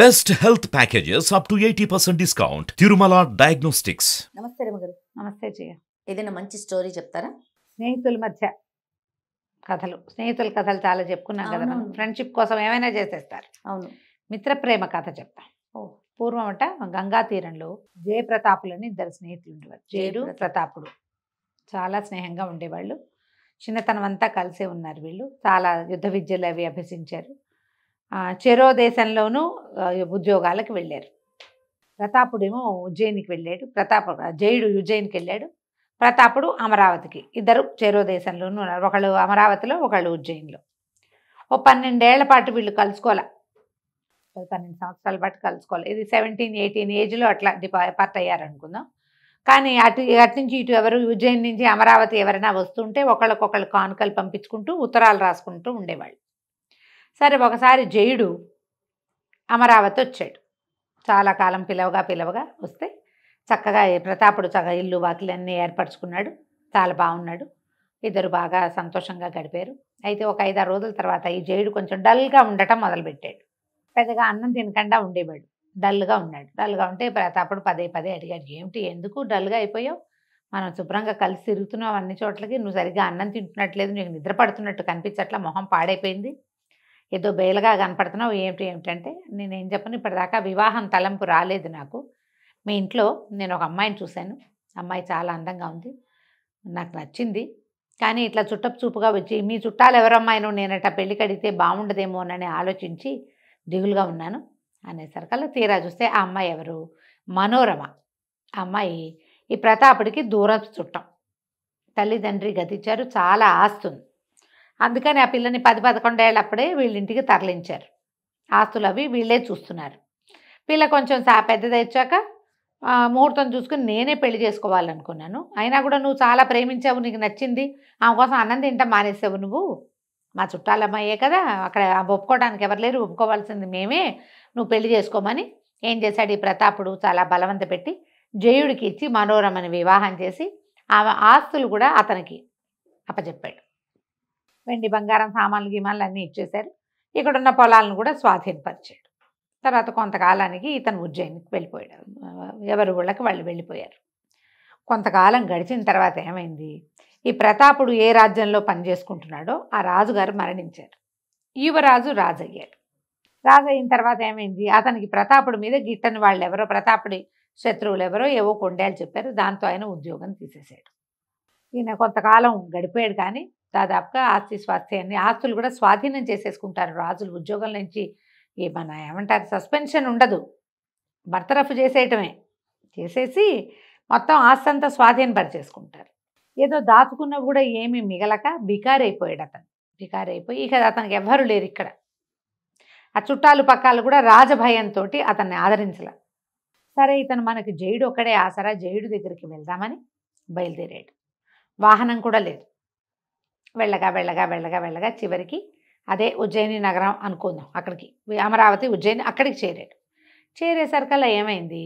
best health packages up to eighty percent discount Tirumala diagnostics నమస్తే రమగారు నమస్తే జయ ఏదైనా మంచి స్టోరీ చెప్తారా స్నేహితుల మధ్య కథలు స్నేహితుల కథలు చాలా చెప్పుకున్నాం కదా మనం ఫ్రెండ్షిప్ కోసం ఏమైనా చేసేస్తారు అవును మిత్ర ప్రేమ కథ చెప్తాం పూర్వం అంట గంగా తీరంలో జయప్రతాపులని అని ఇద్దరు స్నేహితులు ఉండేవారు జయరు ప్రతాపుడు చాలా స్నేహంగా ఉండేవాళ్ళు చిన్నతనం అంతా కలిసే ఉన్నారు వీళ్ళు చాలా యుద్ధ విద్యలు అవి అభ్యసించారు చెరో దేశంలోనూ ఉద్యోగాలకు వెళ్ళారు ప్రతాపుడేమో ఉజ్జయినికి వెళ్ళాడు ప్రతాప జయుడు ఉజ్జయినికి వెళ్ళాడు ప్రతాపుడు అమరావతికి ఇద్దరు చెరో దేశంలోనూ ఉన్నారు ఒకళ్ళు అమరావతిలో ఒకళ్ళు ఉజ్జయిన్లో ఓ పన్నెండేళ్ల పాటు వీళ్ళు కలుసుకోవాలి పన్నెండు సంవత్సరాల పాటు కలుసుకోవాలి ఇది సెవెంటీన్ ఎయిటీన్ ఏజ్లో అట్లా డిపార్ట్ అయ్యారనుకుందాం కానీ అటు అటు నుంచి ఇటు ఎవరు ఉజ్జయిన్ నుంచి అమరావతి ఎవరైనా వస్తుంటే ఒకళ్ళకొకళ్ళు కానుకలు పంపించుకుంటూ ఉత్తరాలు రాసుకుంటూ ఉండేవాళ్ళు సరే ఒకసారి జయుడు అమరావతి వచ్చాడు చాలా కాలం పిలవగా పిలవగా వస్తే చక్కగా ప్రతాపుడు చక్కగా ఇల్లు వాకిలు అన్నీ ఏర్పరచుకున్నాడు చాలా బాగున్నాడు ఇద్దరు బాగా సంతోషంగా గడిపారు అయితే ఒక ఐదారు రోజుల తర్వాత ఈ జయుడు కొంచెం డల్గా ఉండటం మొదలుపెట్టాడు పెద్దగా అన్నం తినకుండా ఉండేవాడు డల్గా ఉన్నాడు డల్గా ఉంటే ప్రతాపుడు పదే పదే అడిగాడు ఏమిటి ఎందుకు డల్గా అయిపోయావు మనం శుభ్రంగా కలిసి తిరుగుతున్నాం అన్ని చోట్లకి నువ్వు సరిగ్గా అన్నం తింటున్నట్లేదు నీకు నిద్రపడుతున్నట్టు కనిపించట్ల మొహం పాడైపోయింది ఏదో బేలగా కనపడుతున్నావు ఏమిటి ఏమిటంటే నేను ఏం చెప్పను ఇప్పటిదాకా వివాహం తలంపు రాలేదు నాకు మీ ఇంట్లో నేను ఒక అమ్మాయిని చూశాను అమ్మాయి చాలా అందంగా ఉంది నాకు నచ్చింది కానీ ఇట్లా చుట్టపు చూపుగా వచ్చి మీ చుట్టాలు ఎవరమ్మాయిను నేనట పెళ్లి కడితే బాగుండదేమోనని ఆలోచించి దిగులుగా ఉన్నాను అనేసరికల్లా తీరా చూస్తే ఆ అమ్మాయి ఎవరు మనోరమ అమ్మాయి ఈ ప్రతాపుడికి దూరం చుట్టం తల్లిదండ్రి గతిచ్చారు చాలా ఆస్తుంది అందుకని ఆ పిల్లని పది పదకొండేళ్ళప్పుడే వీళ్ళింటికి తరలించారు ఆస్తులు అవి వీళ్ళే చూస్తున్నారు పిల్ల కొంచెం సా పెద్దదొచ్చాక ముహూర్తం చూసుకుని నేనే పెళ్లి చేసుకోవాలనుకున్నాను అయినా కూడా నువ్వు చాలా ప్రేమించావు నీకు నచ్చింది ఆమె కోసం అన్నం తింటా మానేసావు నువ్వు మా చుట్టాలమ్మాయే కదా అక్కడ ఒప్పుకోవడానికి ఎవరు లేరు ఒప్పుకోవాల్సింది మేమే నువ్వు పెళ్లి చేసుకోమని ఏం చేశాడు ఈ ప్రతాపుడు చాలా బలవంత పెట్టి జయుడికి ఇచ్చి మనోరమని వివాహం చేసి ఆమె ఆస్తులు కూడా అతనికి అప్పచెప్పాడు వెండి బంగారం సామాన్లు గీమాలు అన్నీ ఇచ్చేశారు ఇక్కడున్న పొలాలను కూడా స్వాధీనపరిచాడు తర్వాత కొంతకాలానికి ఇతను ఉజ్జయినికి వెళ్ళిపోయాడు ఎవరి ఊళ్ళకి వాళ్ళు వెళ్ళిపోయారు కొంతకాలం గడిచిన తర్వాత ఏమైంది ఈ ప్రతాపుడు ఏ రాజ్యంలో పనిచేసుకుంటున్నాడో ఆ రాజుగారు మరణించారు యువరాజు రాజు అయ్యాడు రాజు అయిన తర్వాత ఏమైంది అతనికి ప్రతాపుడి మీద గిట్టని వాళ్ళు ఎవరో ప్రతాపుడి శత్రువులు ఎవరో ఏవో కొండేలు చెప్పారు దాంతో ఆయన ఉద్యోగం తీసేశాడు ఈయన కొంతకాలం గడిపోయాడు కానీ దాదాపుగా ఆస్తి స్వాస్థ్యాన్ని ఆస్తులు కూడా స్వాధీనం చేసేసుకుంటారు రాజులు ఉద్యోగం నుంచి ఏమన్నా ఏమంటారు సస్పెన్షన్ ఉండదు బర్తరఫ్ చేసేయటమే చేసేసి మొత్తం ఆస్తి అంతా స్వాధీనపరిచేసుకుంటారు ఏదో దాచుకున్న కూడా ఏమీ మిగలక బికారైపోయాడు అతను బికారైపోయి ఇక అతనికి ఎవ్వరు లేరు ఇక్కడ ఆ చుట్టాలు పక్కాలు కూడా రాజభయంతో అతన్ని ఆదరించల సరే ఇతను మనకి జైడు ఒకడే ఆసరా జైడు దగ్గరికి వెళ్దామని బయలుదేరాడు వాహనం కూడా లేదు వెళ్ళగా వెళ్ళగా వెళ్ళగా వెళ్ళగా చివరికి అదే ఉజ్జయిని నగరం అనుకుందాం అక్కడికి అమరావతి ఉజ్జయిని అక్కడికి చేరాడు చేరేసరికల్లా ఏమైంది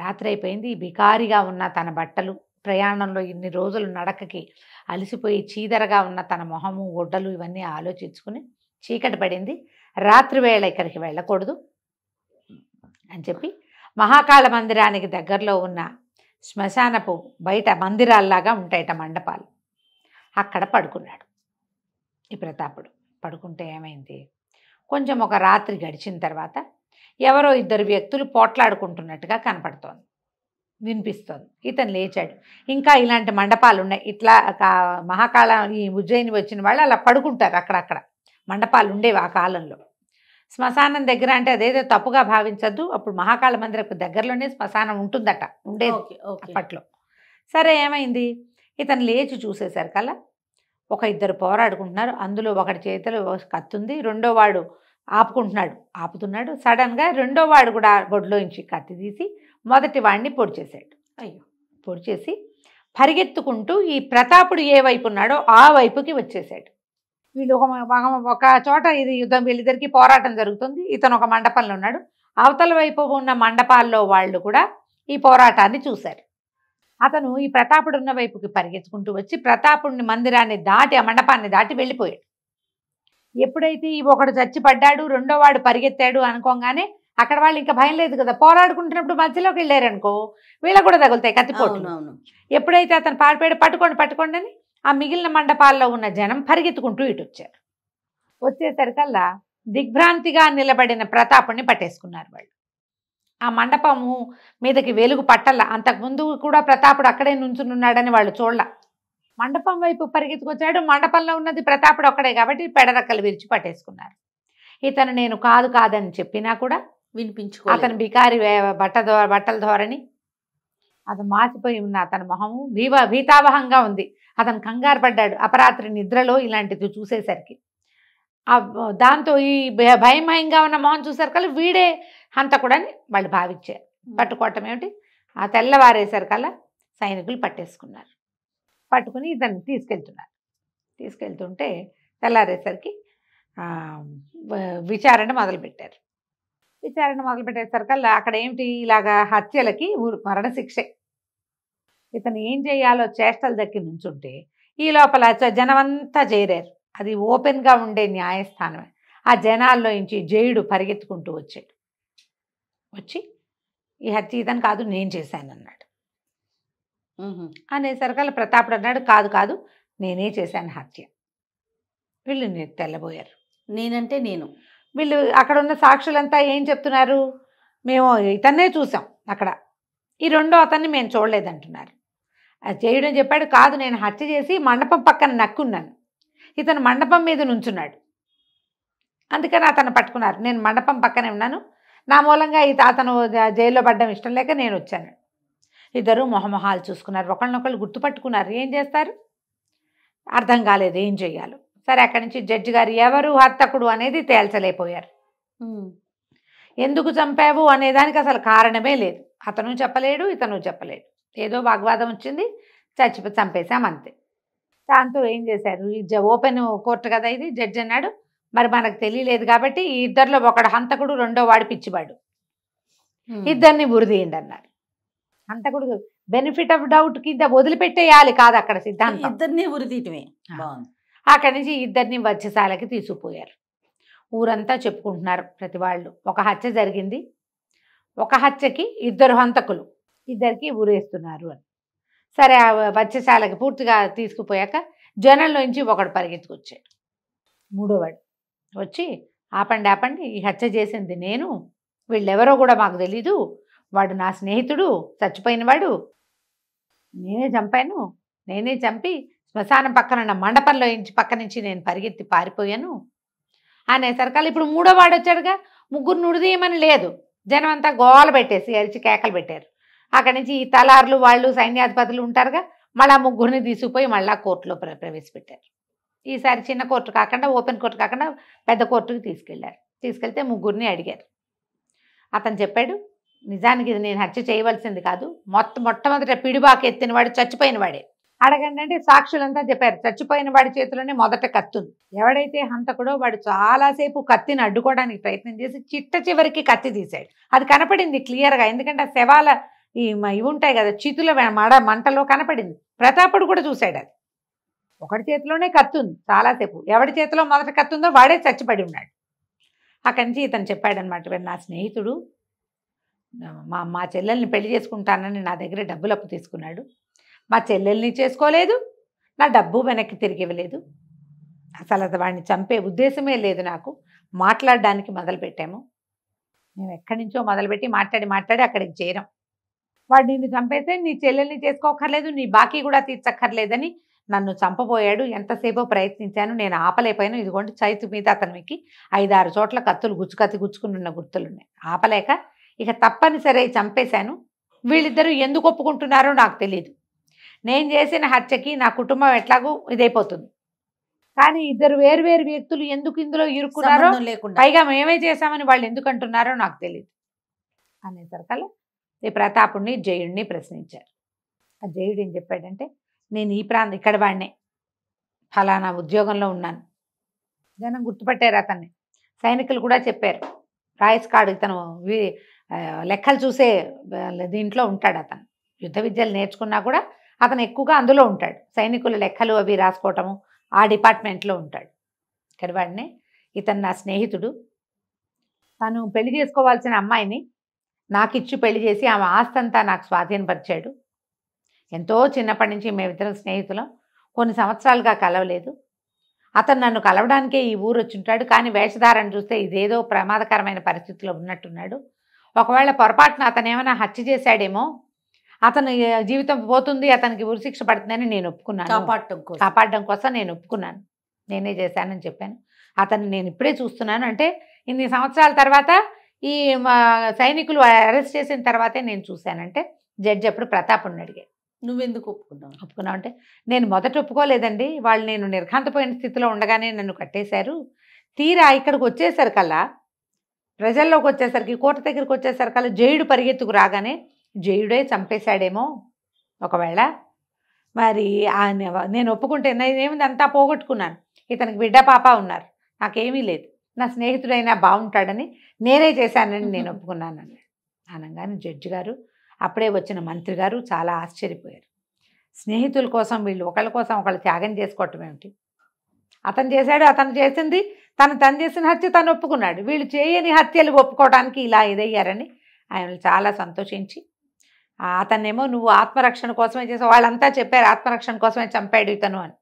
రాత్రి అయిపోయింది బికారిగా ఉన్న తన బట్టలు ప్రయాణంలో ఇన్ని రోజులు నడకకి అలసిపోయి చీదరగా ఉన్న తన మొహము ఒడ్డలు ఇవన్నీ ఆలోచించుకుని చీకటి పడింది రాత్రి వేళ ఇక్కడికి వెళ్ళకూడదు అని చెప్పి మహాకాళ మందిరానికి దగ్గరలో ఉన్న శ్మశానపు బయట మందిరాల్లాగా ఉంటాయట మండపాలు అక్కడ పడుకున్నాడు ఈ ప్రతాపుడు పడుకుంటే ఏమైంది కొంచెం ఒక రాత్రి గడిచిన తర్వాత ఎవరో ఇద్దరు వ్యక్తులు పోట్లాడుకుంటున్నట్టుగా కనపడుతోంది వినిపిస్తోంది ఇతను లేచాడు ఇంకా ఇలాంటి మండపాలు ఉన్నాయి ఇట్లా మహాకాళం ఈ ఉజ్జయిని వచ్చిన వాళ్ళు అలా పడుకుంటారు అక్కడక్కడ మండపాలు ఉండేవి ఆ కాలంలో శ్మశానం దగ్గర అంటే అదేదో తప్పుగా భావించద్దు అప్పుడు మహాకాళ మందిరకు దగ్గరలోనే శ్మశానం ఉంటుందట ఉండేది అప్పట్లో సరే ఏమైంది ఇతను లేచి చూసేసరికల్లా ఒక ఇద్దరు పోరాడుకుంటున్నారు అందులో ఒకటి చేతిలో కత్తుంది రెండో వాడు ఆపుకుంటున్నాడు ఆపుతున్నాడు సడన్గా రెండో వాడు కూడా బొడ్లోంచి కత్తి తీసి మొదటి వాడిని పొడి చేశాడు అయ్యో పొడి చేసి పరిగెత్తుకుంటూ ఈ ప్రతాపుడు ఏ వైపు ఉన్నాడో ఆ వైపుకి వచ్చేసాడు వీళ్ళు ఒక ఒక చోట ఇది యుద్ధం వీళ్ళిద్దరికి పోరాటం జరుగుతుంది ఇతను ఒక మండపంలో ఉన్నాడు అవతల వైపు ఉన్న మండపాల్లో వాళ్ళు కూడా ఈ పోరాటాన్ని చూశారు అతను ఈ ప్రతాపుడు ఉన్న వైపుకి పరిగెత్తుకుంటూ వచ్చి ప్రతాపుడిని మందిరాన్ని దాటి ఆ మండపాన్ని దాటి వెళ్ళిపోయాడు ఎప్పుడైతే ఈ ఒకడు చచ్చిపడ్డాడు రెండో వాడు పరిగెత్తాడు అనుకోగానే అక్కడ వాళ్ళు ఇంకా భయం లేదు కదా పోరాడుకుంటున్నప్పుడు మధ్యలోకి వెళ్ళారనుకో వీళ్ళకు కూడా తగులుతాయి కత్తిపోట్లు ఎప్పుడైతే అతను పాడిపోయాడు పట్టుకోండి పట్టుకోండి అని ఆ మిగిలిన మండపాల్లో ఉన్న జనం పరిగెత్తుకుంటూ ఇటు వచ్చారు వచ్చేసరికల్లా దిగ్భ్రాంతిగా నిలబడిన ప్రతాపుణ్ణి పట్టేసుకున్నారు వాళ్ళు ఆ మండపము మీదకి వెలుగు పట్టల అంతకుముందు కూడా ప్రతాపుడు అక్కడే నుంచునున్నాడని వాళ్ళు చూడాల మండపం వైపు పరిగెత్తుకొచ్చాడు మండపంలో ఉన్నది ప్రతాపుడు ఒక్కడే కాబట్టి పెడరక్కలు విరిచి పట్టేసుకున్నారు ఇతను నేను కాదు కాదని చెప్పినా కూడా వినిపించు అతను బికారి బట్ట బట్టల ధోరణి అది మాసిపోయి ఉన్న అతని మొహము భీవ భీతావహంగా ఉంది అతను కంగారు పడ్డాడు అపరాత్రి నిద్రలో ఇలాంటిది చూసేసరికి దాంతో ఈ భయం భయంగా ఉన్న మొహం చూసారు కదా వీడే కూడా వాళ్ళు భావించారు పట్టుకోవటం ఏమిటి ఆ తెల్లవారేసరికల్లా సైనికులు పట్టేసుకున్నారు పట్టుకుని ఇతన్ని తీసుకెళ్తున్నారు తీసుకెళ్తుంటే తెల్లారేసరికి విచారణ మొదలుపెట్టారు విచారణ మొదలుపెట్టేసరికల్లా అక్కడ ఏమిటి ఇలాగా హత్యలకి మరణశిక్షే ఇతను ఏం చేయాలో చేష్టల దగ్గర నుంచుంటే ఈ లోపల జనమంతా చేరారు అది ఓపెన్గా ఉండే న్యాయస్థానమే ఆ జనాల్లో నుంచి జయుడు పరిగెత్తుకుంటూ వచ్చాడు వచ్చి ఈ హత్య ఇతను కాదు నేను చేశాను అన్నాడు అనేసరికల్లా ప్రతాపుడు అన్నాడు కాదు కాదు నేనే చేశాను హత్య వీళ్ళు నేను తెల్లబోయారు నేనంటే నేను వీళ్ళు అక్కడ ఉన్న సాక్షులంతా ఏం చెప్తున్నారు మేము ఇతన్నే చూసాం అక్కడ ఈ రెండో అతన్ని మేము చూడలేదంటున్నారు అది చేయడం చెప్పాడు కాదు నేను హత్య చేసి మండపం పక్కన నక్కున్నాను ఇతను మండపం మీద నుంచున్నాడు అందుకని అతను పట్టుకున్నారు నేను మండపం పక్కనే ఉన్నాను నా మూలంగా ఈ తాతను జైల్లో పడ్డం ఇష్టం లేక నేను వచ్చాను ఇద్దరు మొహమొహాలు చూసుకున్నారు ఒకళ్ళనొకళ్ళు గుర్తుపట్టుకున్నారు ఏం చేస్తారు అర్థం కాలేదు ఏం చేయాలో సరే అక్కడి నుంచి జడ్జి గారు ఎవరు హత్తకుడు అనేది తేల్చలేకపోయారు ఎందుకు చంపావు అనేదానికి అసలు కారణమే లేదు అతను చెప్పలేడు ఇతను చెప్పలేడు ఏదో వాగ్వాదం వచ్చింది చచ్చిపో చంపేశాం అంతే దాంతో ఏం చేశారు ఓపెన్ కోర్టు కదా ఇది జడ్జి అన్నాడు మరి మనకు తెలియలేదు కాబట్టి ఈ ఇద్దరిలో ఒకడు హంతకుడు రెండో వాడు పిచ్చివాడు ఇద్దరిని బురిదీయండి అన్నారు హంతకుడు బెనిఫిట్ ఆఫ్ డౌట్ కింద వదిలిపెట్టేయాలి కాదు అక్కడ సిద్ధాంతం ఇద్దరిని ఉరిదీయటమే అక్కడి నుంచి ఇద్దరిని వచ్చశాలకి తీసుకుపోయారు ఊరంతా చెప్పుకుంటున్నారు ప్రతి వాళ్ళు ఒక హత్య జరిగింది ఒక హత్యకి ఇద్దరు హంతకులు ఇద్దరికి ఊరేస్తున్నారు అని సరే వచ్చశాలకి పూర్తిగా తీసుకుపోయాక జనంలోంచి ఒకడు పరిగెత్తుకొచ్చాడు మూడోవాడు వచ్చి ఆపండి ఆపండి ఈ హత్య చేసింది నేను వీళ్ళెవరో కూడా మాకు తెలీదు వాడు నా స్నేహితుడు చచ్చిపోయినవాడు నేనే చంపాను నేనే చంపి శ్మశానం పక్కన ఉన్న మండపంలో ఇంచి పక్క నుంచి నేను పరిగెత్తి పారిపోయాను అనేసరికల్లా ఇప్పుడు మూడో వాడు వచ్చాడుగా ముగ్గురు నుడిదీయమని లేదు జనం అంతా గోల పెట్టేసి అరిచి కేకలు పెట్టారు అక్కడి నుంచి ఈ తలార్లు వాళ్ళు సైన్యాధిపతులు ఉంటారుగా మళ్ళా ముగ్గురిని తీసుకుపోయి మళ్ళా కోర్టులో ప్రవేశపెట్టారు ఈసారి చిన్న కోర్టు కాకుండా ఓపెన్ కోర్టు కాకుండా పెద్ద కోర్టుకి తీసుకెళ్లారు తీసుకెళ్తే ముగ్గురిని అడిగారు అతను చెప్పాడు నిజానికి ఇది నేను హత్య చేయవలసింది కాదు మొత్తం మొట్టమొదట పిడిబాకు ఎత్తిన వాడు చచ్చిపోయిన వాడే అడగండి అంటే సాక్షులంతా చెప్పారు చచ్చిపోయిన వాడి చేతిలోనే మొదట కత్తుంది ఎవడైతే హంతకుడో వాడు చాలాసేపు కత్తిని అడ్డుకోవడానికి ప్రయత్నం చేసి చిట్ట చివరికి కత్తి తీశాడు అది కనపడింది క్లియర్గా ఎందుకంటే శవాల ఇవి ఉంటాయి కదా చితుల మడ మంటలో కనపడింది ప్రతాపుడు కూడా చూశాడు అది ఒకటి చేతిలోనే కత్తుంది చాలాసేపు ఎవడి చేతిలో మొదట కత్తుందో వాడే చచ్చిపడి ఉన్నాడు అక్కడి నుంచి ఇతను చెప్పాడనమాట నా స్నేహితుడు మా మా చెల్లెల్ని పెళ్లి చేసుకుంటానని నా దగ్గర డబ్బులు అప్పు తీసుకున్నాడు మా చెల్లెల్ని చేసుకోలేదు నా డబ్బు వెనక్కి తిరిగి ఇవ్వలేదు అసలు అది వాడిని చంపే ఉద్దేశమే లేదు నాకు మాట్లాడడానికి మొదలుపెట్టాము నేను ఎక్కడి నుంచో మొదలుపెట్టి మాట్లాడి మాట్లాడి అక్కడికి చేరాం వాడు నిన్ను చంపేస్తే నీ చెల్లెల్ని చేసుకోక్కర్లేదు నీ బాకీ కూడా తీర్చక్కర్లేదని నన్ను చంపబోయాడు ఎంతసేపో ప్రయత్నించాను నేను ఆపలేకపోయాను ఇదిగోండి చైతు మీద అతనికి ఐదారు చోట్ల కత్తులు గుచ్చుకత్తి గుచ్చుకుని ఉన్న గుర్తులున్నాయి ఆపలేక ఇక తప్పనిసరి చంపేశాను వీళ్ళిద్దరూ ఎందుకు ఒప్పుకుంటున్నారో నాకు తెలియదు నేను చేసిన హత్యకి నా కుటుంబం ఎట్లాగూ ఇదైపోతుంది కానీ ఇద్దరు వేరువేరు వ్యక్తులు ఎందుకు ఇందులో ఇరుక్కున్నారో లేకుండా పైగా మేమే చేశామని వాళ్ళు ఎందుకు అంటున్నారో నాకు తెలియదు అనేసరికల్లా ఈ ప్రతాపుణ్ణి జయుణ్ణి ప్రశ్నించారు ఆ జయుడు ఏం చెప్పాడంటే నేను ఈ ప్రాంతం ఇక్కడ వాడినే ఫలానా ఉద్యోగంలో ఉన్నాను జనం గుర్తుపట్టారు అతన్ని సైనికులు కూడా చెప్పారు రాయస్ కాడు ఇతను లెక్కలు చూసే దీంట్లో ఉంటాడు అతను యుద్ధ విద్యలు నేర్చుకున్నా కూడా అతను ఎక్కువగా అందులో ఉంటాడు సైనికుల లెక్కలు అవి రాసుకోవటము ఆ డిపార్ట్మెంట్లో ఉంటాడు ఇక్కడ వాడినే ఇతను నా స్నేహితుడు తను పెళ్లి చేసుకోవాల్సిన అమ్మాయిని నాకు ఇచ్చి పెళ్లి చేసి ఆమె ఆస్తంతా నాకు స్వాధీనపరిచాడు ఎంతో చిన్నప్పటి నుంచి మేమిద్దరం స్నేహితులం కొన్ని సంవత్సరాలుగా కలవలేదు అతను నన్ను కలవడానికే ఈ ఊరు ఉంటాడు కానీ వేషధారణ చూస్తే ఇదేదో ప్రమాదకరమైన పరిస్థితిలో ఉన్నట్టున్నాడు ఒకవేళ పొరపాటున అతను ఏమైనా హత్య చేశాడేమో అతను జీవితం పోతుంది అతనికి ఉరిశిక్ష పడుతుందని నేను ఒప్పుకున్నాను కాపాడటం కాపాడడం కోసం నేను ఒప్పుకున్నాను నేనే చేశానని చెప్పాను అతన్ని నేను ఇప్పుడే చూస్తున్నాను అంటే ఇన్ని సంవత్సరాల తర్వాత ఈ సైనికులు అరెస్ట్ చేసిన తర్వాతే నేను చూశానంటే జడ్జి అప్పుడు ప్రతాపుని అడిగాడు నువ్వెందుకు ఒప్పుకున్నావు ఒప్పుకున్నావు అంటే నేను మొదట ఒప్పుకోలేదండి వాళ్ళు నేను నిర్ఘాంతపోయిన స్థితిలో ఉండగానే నన్ను కట్టేశారు తీరా ఇక్కడికి వచ్చేసరికల్లా ప్రజల్లోకి వచ్చేసరికి కోట దగ్గరికి వచ్చేసరికల్లా జయుడు పరిగెత్తుకు రాగానే జయుడే చంపేశాడేమో ఒకవేళ మరి నేను ఒప్పుకుంటే ఏమిది అంతా పోగొట్టుకున్నాను ఇతనికి బిడ్డ పాప ఉన్నారు నాకేమీ లేదు నా స్నేహితుడైనా బాగుంటాడని నేనే చేశానని నేను ఒప్పుకున్నానండి అనగానే జడ్జి గారు అప్పుడే వచ్చిన మంత్రి గారు చాలా ఆశ్చర్యపోయారు స్నేహితుల కోసం వీళ్ళు ఒకళ్ళ కోసం ఒకళ్ళు త్యాగం చేసుకోవటం ఏమిటి అతను చేశాడు అతను చేసింది తను తను చేసిన హత్య తను ఒప్పుకున్నాడు వీళ్ళు చేయని హత్యలు ఒప్పుకోవడానికి ఇలా ఇదయ్యారని ఆయన చాలా సంతోషించి అతన్నేమో నువ్వు ఆత్మరక్షణ కోసమే చేసావు వాళ్ళంతా చెప్పారు ఆత్మరక్షణ కోసమే చంపాడు ఇతను అని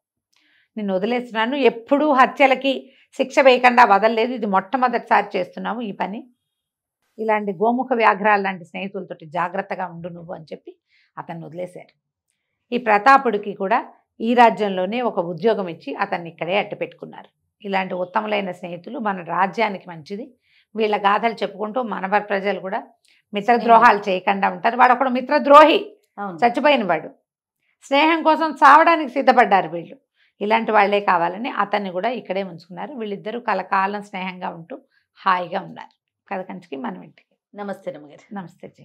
నిన్ను వదిలేస్తున్నాను ఎప్పుడూ హత్యలకి శిక్ష వేయకుండా వదలలేదు ఇది మొట్టమొదటిసారి చేస్తున్నాము ఈ పని ఇలాంటి గోముఖ వ్యాఘ్రాలు లాంటి స్నేహితులతోటి జాగ్రత్తగా ఉండు నువ్వు అని చెప్పి అతన్ని వదిలేశారు ఈ ప్రతాపుడికి కూడా ఈ రాజ్యంలోనే ఒక ఉద్యోగం ఇచ్చి అతన్ని ఇక్కడే అట్టపెట్టుకున్నారు ఇలాంటి ఉత్తములైన స్నేహితులు మన రాజ్యానికి మంచిది వీళ్ళ గాథలు చెప్పుకుంటూ మన ప్రజలు కూడా మిత్రద్రోహాలు చేయకుండా ఉంటారు వాడు ఒకడు మిత్రద్రోహి చచ్చిపోయిన వాడు స్నేహం కోసం చావడానికి సిద్ధపడ్డారు వీళ్ళు ఇలాంటి వాళ్లే కావాలని అతన్ని కూడా ఇక్కడే ఉంచుకున్నారు వీళ్ళిద్దరూ కలకాలం స్నేహంగా ఉంటూ హాయిగా ఉన్నారు కథకంచికి మన ఇంటికి నమస్తే నమ్మగారు నమస్తే జీ